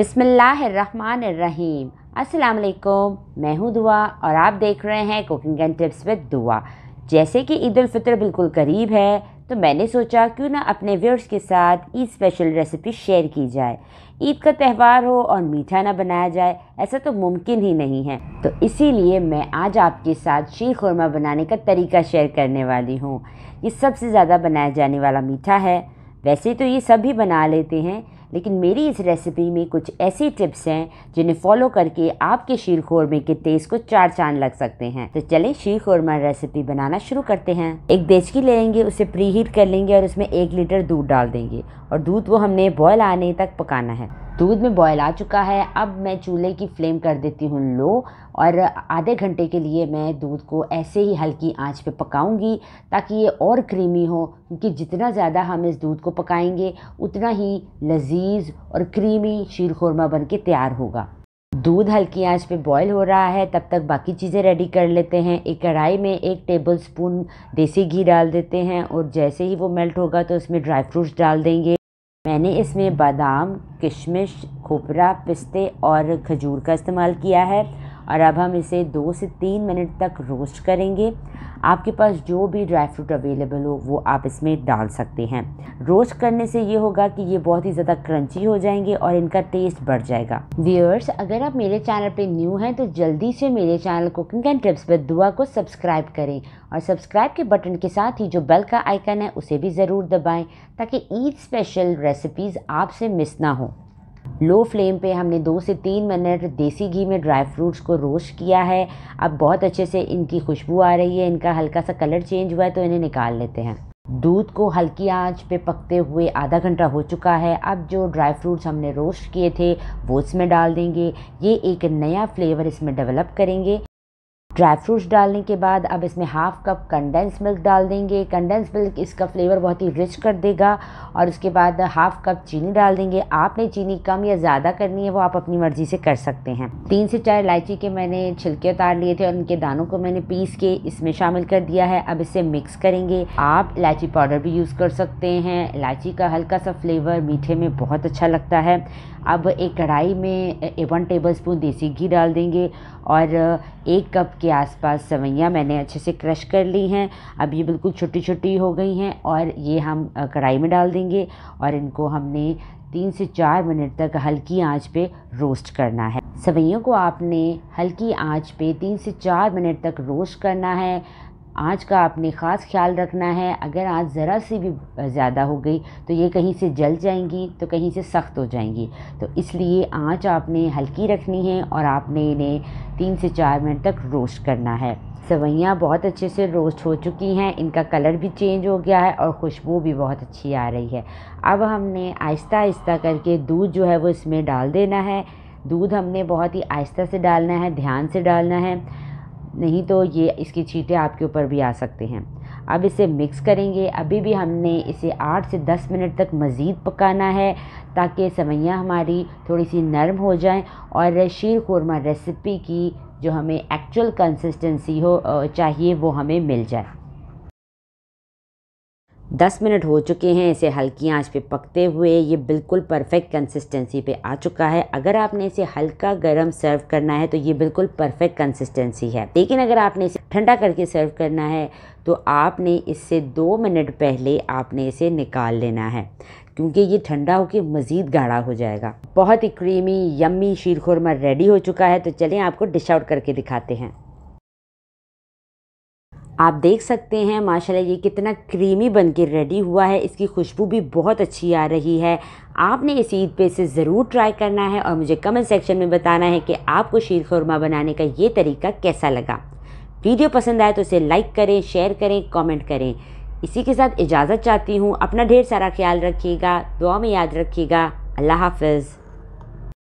बिसमीम असलकुम मैं हूं दुआ और आप देख रहे हैं कुकिंग एंड टिप्स विद दुआ जैसे कि ईद फितर बिल्कुल करीब है तो मैंने सोचा क्यों ना अपने व्यूअर्स के साथ ईद स्पेशल रेसिपी शेयर की जाए ईद का त्यौहार हो और मीठा ना बनाया जाए ऐसा तो मुमकिन ही नहीं है तो इसीलिए मैं आज आपके साथ शीर खुरमा बनाने का तरीका शेयर करने वाली हूँ ये सबसे ज़्यादा बनाया जाने वाला मीठा है वैसे तो ये सभी बना लेते हैं लेकिन मेरी इस रेसिपी में कुछ ऐसी टिप्स हैं जिन्हें फॉलो करके आपके शीर खोरमे के टेस्ट को चार चांद लग सकते हैं तो चलें शीर खोरमा रेसिपी बनाना शुरू करते हैं एक देचकी ले लेंगे उसे प्री हीट कर लेंगे और उसमें एक लीटर दूध डाल देंगे और दूध को हमने बॉयल आने तक पकाना है दूध में बॉयल आ चुका है अब मैं चूल्हे की फ्लेम कर देती हूँ लो और आधे घंटे के लिए मैं दूध को ऐसे ही हल्की आंच पे पकाऊंगी ताकि ये और क्रीमी हो क्योंकि जितना ज़्यादा हम इस दूध को पकाएंगे उतना ही लजीज और क्रीमी शीर खोरमा बन के तैयार होगा दूध हल्की आंच पे बॉईल हो रहा है तब तक बाकी चीज़ें रेडी कर लेते हैं एक कढ़ाई में एक टेबल स्पून देसी घी डाल देते हैं और जैसे ही वो मेल्ट होगा तो उसमें ड्राई फ्रूट्स डाल देंगे मैंने इसमें बादाम किशमिश खोपरा पिस्ते और खजूर का इस्तेमाल किया है और अब हम इसे दो से तीन मिनट तक रोस्ट करेंगे आपके पास जो भी ड्राई फ्रूट अवेलेबल हो वो आप इसमें डाल सकते हैं रोस्ट करने से ये होगा कि ये बहुत ही ज़्यादा क्रंची हो जाएंगे और इनका टेस्ट बढ़ जाएगा व्यूअर्स अगर आप मेरे चैनल पे न्यू हैं तो जल्दी से मेरे channel cooking and tips with Dua को सब्सक्राइब करें और सब्सक्राइब के बटन के साथ ही जो बेल का आइकन है उसे भी ज़रूर दबाएँ ताकि ईद स्पेशल रेसिपीज़ आपसे मिस ना हो लो फ्लेम पे हमने दो से तीन मिनट देसी घी में ड्राई फ्रूट्स को रोस्ट किया है अब बहुत अच्छे से इनकी खुशबू आ रही है इनका हल्का सा कलर चेंज हुआ है तो इन्हें निकाल लेते हैं दूध को हल्की आंच पे पकते हुए आधा घंटा हो चुका है अब जो ड्राई फ्रूट्स हमने रोस्ट किए थे वो इसमें डाल देंगे ये एक नया फ्लेवर इसमें डेवलप करेंगे ड्राई फ्रूट्स डालने के बाद अब इसमें हाफ़ कप कंडेंस मिल्क डाल देंगे कंडेंस मिल्क इसका फ्लेवर बहुत ही रिच कर देगा और उसके बाद हाफ़ कप चीनी डाल देंगे आपने चीनी कम या ज़्यादा करनी है वो आप अपनी मर्ज़ी से कर सकते हैं तीन से चार इलायची के मैंने छिलके उतार लिए थे और उनके दानों को मैंने पीस के इसमें शामिल कर दिया है अब इसे मिक्स करेंगे आप इलायची पाउडर भी यूज़ कर सकते हैं इलायची का हल्का सा फ्लेवर मीठे में बहुत अच्छा लगता है अब एक कढ़ाई में वन टेबल स्पून देसी घी डाल देंगे और एक कप के आसपास सवैयाँ मैंने अच्छे से क्रश कर ली हैं अब ये बिल्कुल छोटी छोटी हो गई हैं और ये हम कढ़ाई में डाल देंगे और इनको हमने तीन से चार मिनट तक हल्की आंच पे रोस्ट करना है सवैयों को आपने हल्की आंच पे तीन से चार मिनट तक रोस्ट करना है आज का आपने ख़ास ख्याल रखना है अगर आज ज़रा सी भी ज़्यादा हो गई तो ये कहीं से जल जाएंगी तो कहीं से सख्त हो जाएंगी तो इसलिए आँच आपने हल्की रखनी है और आपने इन्हें तीन से चार मिनट तक रोस्ट करना है सवैयाँ बहुत अच्छे से रोस्ट हो चुकी हैं इनका कलर भी चेंज हो गया है और खुशबू भी बहुत अच्छी आ रही है अब हमने आहिस्ता आहिस्ता करके दूध जो है वो इसमें डाल देना है दूध हमने बहुत ही आहिस्ता से डालना है ध्यान से डालना है नहीं तो ये इसकी छींटे आपके ऊपर भी आ सकते हैं अब इसे मिक्स करेंगे अभी भी हमने इसे 8 से 10 मिनट तक मज़ीद पकाना है ताकि सवैयाँ हमारी थोड़ी सी नरम हो जाएं और शीर कौरमा रेसिपी की जो हमें एक्चुअल कंसिस्टेंसी हो चाहिए वो हमें मिल जाए दस मिनट हो चुके हैं इसे हल्की आंच पे पकते हुए ये बिल्कुल परफेक्ट कंसिस्टेंसी पे आ चुका है अगर आपने इसे हल्का गरम सर्व करना है तो ये बिल्कुल परफेक्ट कंसिस्टेंसी है लेकिन अगर आपने इसे ठंडा करके सर्व करना है तो आपने इससे दो मिनट पहले आपने इसे निकाल लेना है क्योंकि ये ठंडा होकर मज़ीद गाढ़ा हो जाएगा बहुत ही क्रीमी यम्मी शीरखुरमा रेडी हो चुका है तो चलें आपको डिश आउट करके दिखाते हैं आप देख सकते हैं माशाल्लाह ये कितना क्रीमी बनके रेडी हुआ है इसकी खुशबू भी बहुत अच्छी आ रही है आपने इस ईद पे इसे ज़रूर ट्राई करना है और मुझे कमेंट सेक्शन में बताना है कि आपको शीर खुरमा बनाने का ये तरीका कैसा लगा वीडियो पसंद आए तो इसे लाइक करें शेयर करें कॉमेंट करें इसी के साथ इजाज़त चाहती हूँ अपना ढेर सारा ख्याल रखिएगा दुआ में याद रखिएगा अल्लाह हाफिज़